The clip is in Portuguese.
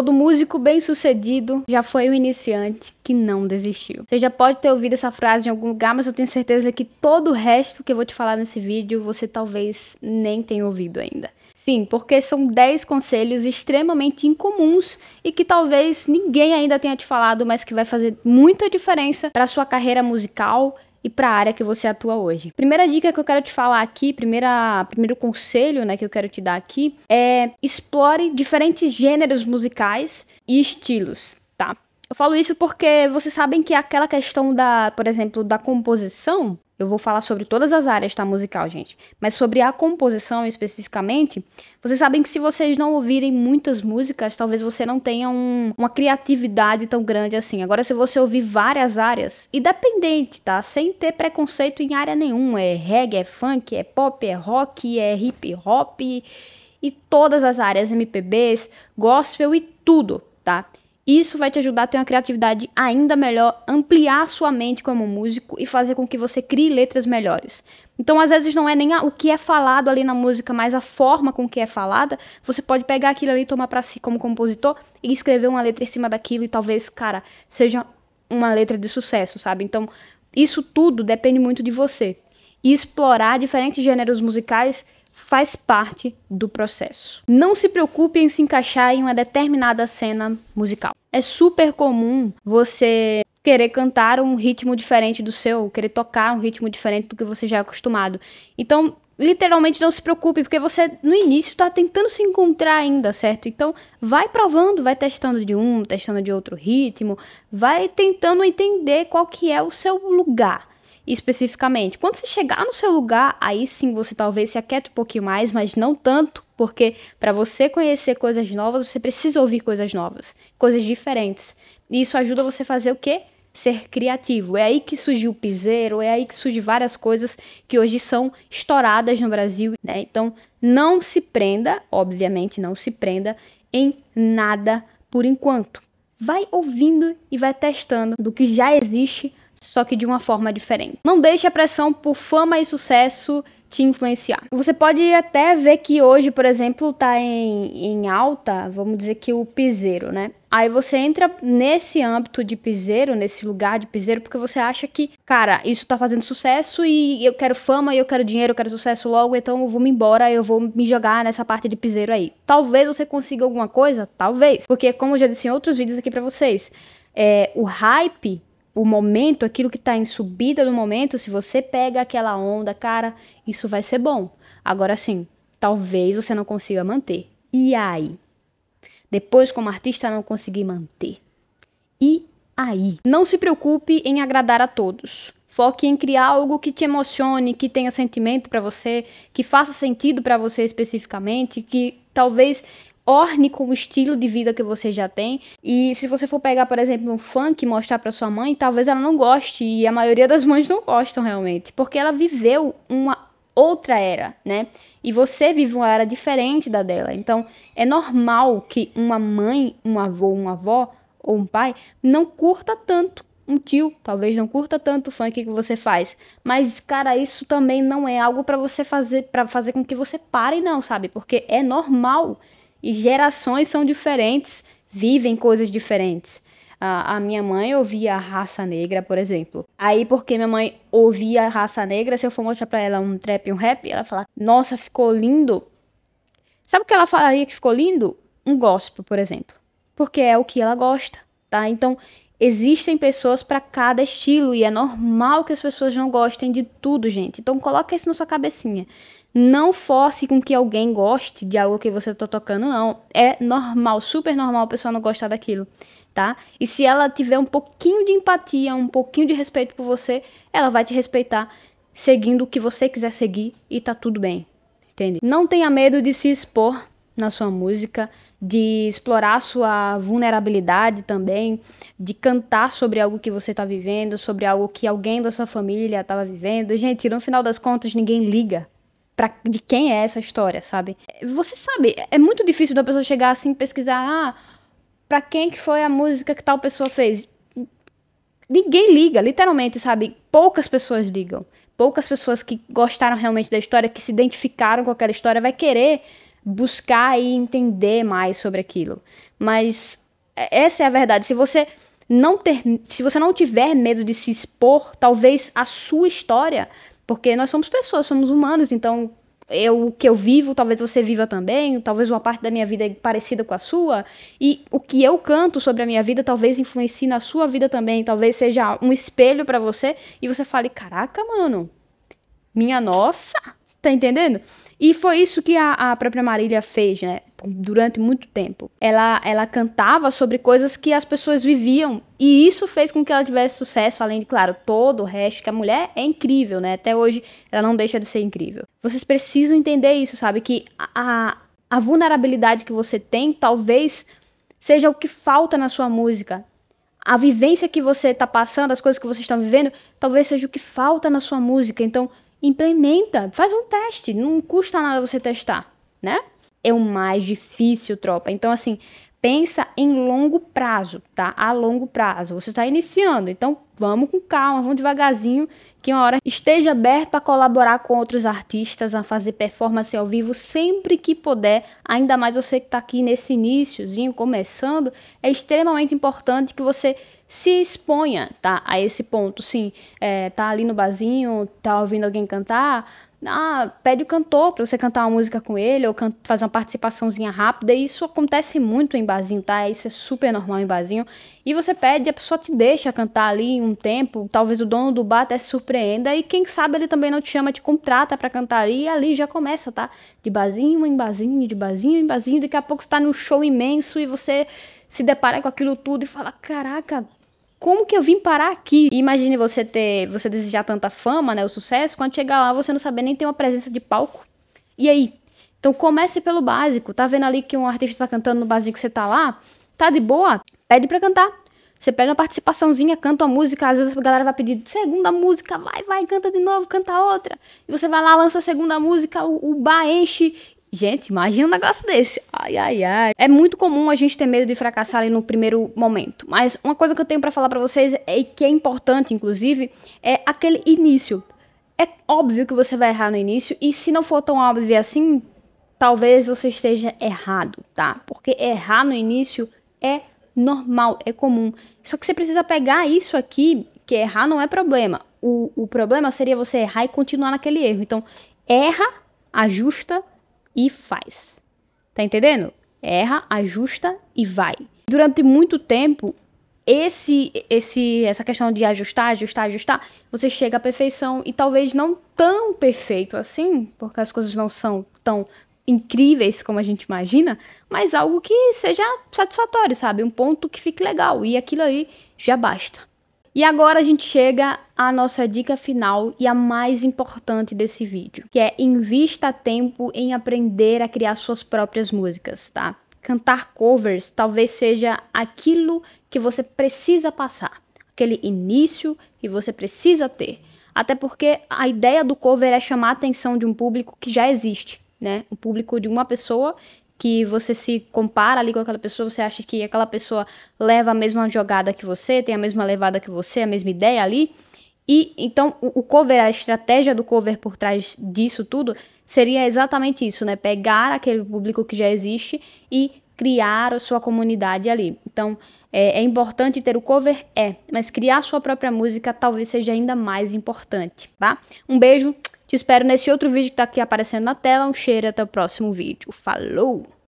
Todo músico bem-sucedido já foi um iniciante que não desistiu. Você já pode ter ouvido essa frase em algum lugar, mas eu tenho certeza que todo o resto que eu vou te falar nesse vídeo você talvez nem tenha ouvido ainda. Sim, porque são 10 conselhos extremamente incomuns e que talvez ninguém ainda tenha te falado, mas que vai fazer muita diferença para sua carreira musical, e para a área que você atua hoje. Primeira dica que eu quero te falar aqui, primeira, primeiro conselho né, que eu quero te dar aqui é explore diferentes gêneros musicais e estilos, tá? Eu falo isso porque vocês sabem que aquela questão da, por exemplo, da composição, eu vou falar sobre todas as áreas da tá, musical, gente, mas sobre a composição especificamente, vocês sabem que se vocês não ouvirem muitas músicas, talvez você não tenha um, uma criatividade tão grande assim. Agora, se você ouvir várias áreas, independente, tá? Sem ter preconceito em área nenhuma, é reggae, é funk, é pop, é rock, é hip hop e todas as áreas, MPBs, gospel e tudo, tá? Isso vai te ajudar a ter uma criatividade ainda melhor, ampliar sua mente como músico e fazer com que você crie letras melhores. Então, às vezes, não é nem a, o que é falado ali na música, mas a forma com que é falada. Você pode pegar aquilo ali, tomar para si como compositor e escrever uma letra em cima daquilo e talvez, cara, seja uma letra de sucesso, sabe? Então, isso tudo depende muito de você. E explorar diferentes gêneros musicais faz parte do processo. Não se preocupe em se encaixar em uma determinada cena musical. É super comum você querer cantar um ritmo diferente do seu, querer tocar um ritmo diferente do que você já é acostumado. Então, literalmente não se preocupe, porque você no início está tentando se encontrar ainda, certo? Então, vai provando, vai testando de um, testando de outro ritmo, vai tentando entender qual que é o seu lugar especificamente. Quando você chegar no seu lugar, aí sim você talvez se aquieta um pouquinho mais, mas não tanto, porque para você conhecer coisas novas, você precisa ouvir coisas novas, coisas diferentes. E isso ajuda você a fazer o quê? Ser criativo. É aí que surgiu o piseiro, é aí que surgem várias coisas que hoje são estouradas no Brasil, né? Então, não se prenda, obviamente não se prenda em nada por enquanto. Vai ouvindo e vai testando do que já existe só que de uma forma diferente. Não deixe a pressão por fama e sucesso te influenciar. Você pode até ver que hoje, por exemplo, tá em, em alta, vamos dizer que o piseiro, né? Aí você entra nesse âmbito de piseiro, nesse lugar de piseiro, porque você acha que, cara, isso tá fazendo sucesso e eu quero fama, e eu quero dinheiro, eu quero sucesso logo, então eu vou me embora, eu vou me jogar nessa parte de piseiro aí. Talvez você consiga alguma coisa, talvez, porque como eu já disse em outros vídeos aqui para vocês, é, o hype o momento, aquilo que está em subida no momento, se você pega aquela onda, cara, isso vai ser bom. Agora sim, talvez você não consiga manter. E aí? Depois, como artista, não conseguir manter. E aí? Não se preocupe em agradar a todos. Foque em criar algo que te emocione, que tenha sentimento para você, que faça sentido para você especificamente, que talvez orne com o estilo de vida que você já tem. E se você for pegar, por exemplo, um funk e mostrar para sua mãe, talvez ela não goste. E a maioria das mães não gostam realmente, porque ela viveu uma outra era, né? E você vive uma era diferente da dela. Então, é normal que uma mãe, um avô, uma avó ou um pai não curta tanto um tio talvez não curta tanto o funk que você faz, mas cara, isso também não é algo para você fazer para fazer com que você pare não, sabe? Porque é normal e gerações são diferentes, vivem coisas diferentes. A, minha mãe ouvia a raça negra, por exemplo. Aí, porque minha mãe ouvia a raça negra, se eu for mostrar pra ela um trap e um rap, ela fala: Nossa, ficou lindo. Sabe o que ela falaria que ficou lindo? Um gospel, por exemplo. Porque é o que ela gosta, tá? Então, existem pessoas para cada estilo e é normal que as pessoas não gostem de tudo, gente. Então, coloca isso na sua cabecinha. Não force com que alguém goste de algo que você tá tocando, não. É normal, super normal a pessoa não gostar daquilo, tá? E se ela tiver um pouquinho de empatia, um pouquinho de respeito por você, ela vai te respeitar seguindo o que você quiser seguir e tá tudo bem, entende? Não tenha medo de se expor na sua música, de explorar sua vulnerabilidade também, de cantar sobre algo que você está vivendo, sobre algo que alguém da sua família estava vivendo. Gente, no final das contas, ninguém liga pra, de quem é essa história, sabe? Você sabe, é muito difícil da pessoa chegar assim pesquisar, ah, pra quem que foi a música que tal pessoa fez. Ninguém liga, literalmente, sabe? Poucas pessoas ligam. Poucas pessoas que gostaram realmente da história, que se identificaram com aquela história, vai querer buscar e entender mais sobre aquilo. Mas é, essa é a verdade. Se você não ter, se você não tiver medo de se expor, talvez a sua história porque nós somos pessoas, somos humanos, então eu, o que eu vivo, talvez você viva também, talvez uma parte da minha vida é parecida com a sua, e o que eu canto sobre a minha vida talvez influencie na sua vida também, talvez seja um espelho para você e você fale: "Caraca, mano, minha nossa!" Tá entendendo? E foi isso que a, a própria Marília fez, né? durante muito tempo. Ela, ela cantava sobre coisas que as pessoas viviam e isso fez com que ela tivesse sucesso, além de, claro, todo o resto, que a mulher é incrível, né? Até hoje ela não deixa de ser incrível. Vocês precisam entender isso, sabe? Que a, a vulnerabilidade que você tem talvez seja o que falta na sua música. A vivência que você está passando, as coisas que vocês estão vivendo, talvez seja o que falta na sua música. Então, implementa, faz um teste, não custa nada você testar, né? é o mais difícil, tropa. Então, assim, pensa em longo prazo, tá? A longo prazo. Você está iniciando, então vamos com calma, vamos devagarzinho, que uma hora esteja aberto a colaborar com outros artistas, a fazer performance ao vivo sempre que puder. Ainda mais você que está aqui nesse iníciozinho, começando, é extremamente importante que você se exponha, tá? A esse ponto, sim, é, tá ali no barzinho, tá ouvindo alguém cantar ah, pede o cantor para você cantar uma música com ele ou fazer uma participaçãozinha rápida. E isso acontece muito em barzinho, tá? Isso é super normal em barzinho. E você pede, a pessoa te deixa cantar ali um tempo. Talvez o dono do bar até se surpreenda. E quem sabe ele também não te chama, te contrata para cantar ali. E ali já começa, tá? De barzinho em barzinho, de barzinho em barzinho. Daqui a pouco você tá num show imenso e você se depara com aquilo tudo e fala: caraca como que eu vim parar aqui? imagine você ter, você desejar tanta fama, né, o sucesso, quando chegar lá você não saber nem ter uma presença de palco. E aí? Então comece pelo básico. Tá vendo ali que um artista tá cantando no básico que você tá lá? Tá de boa? Pede para cantar. Você pega uma participaçãozinha, canta uma música, às vezes a galera vai pedir segunda música, vai, vai, canta de novo, canta outra. E você vai lá, lança a segunda música, o, o bar enche Gente, imagina um negócio desse. Ai, ai, ai. É muito comum a gente ter medo de fracassar ali no primeiro momento. Mas uma coisa que eu tenho para falar para vocês é, e é, que é importante, inclusive, é aquele início. É óbvio que você vai errar no início e se não for tão óbvio assim, talvez você esteja errado, tá? Porque errar no início é normal, é comum. Só que você precisa pegar isso aqui, que errar não é problema. O, o problema seria você errar e continuar naquele erro. Então, erra, ajusta e faz. Tá entendendo? Erra, ajusta e vai. Durante muito tempo, esse, esse, essa questão de ajustar, ajustar, ajustar, você chega à perfeição e talvez não tão perfeito assim, porque as coisas não são tão incríveis como a gente imagina, mas algo que seja satisfatório, sabe? Um ponto que fique legal e aquilo aí já basta. E agora a gente chega à nossa dica final e a mais importante desse vídeo, que é invista tempo em aprender a criar suas próprias músicas, tá? Cantar covers talvez seja aquilo que você precisa passar, aquele início que você precisa ter. Até porque a ideia do cover é chamar a atenção de um público que já existe, né? Um público de uma pessoa que você se compara ali com aquela pessoa, você acha que aquela pessoa leva a mesma jogada que você, tem a mesma levada que você, a mesma ideia ali. E então o, cover, a estratégia do cover por trás disso tudo seria exatamente isso, né? Pegar aquele público que já existe e criar a sua comunidade ali. Então é, é importante ter o cover? É, mas criar sua própria música talvez seja ainda mais importante, tá? Um beijo, te espero nesse outro vídeo que tá aqui aparecendo na tela. Um cheiro até o próximo vídeo. Falou!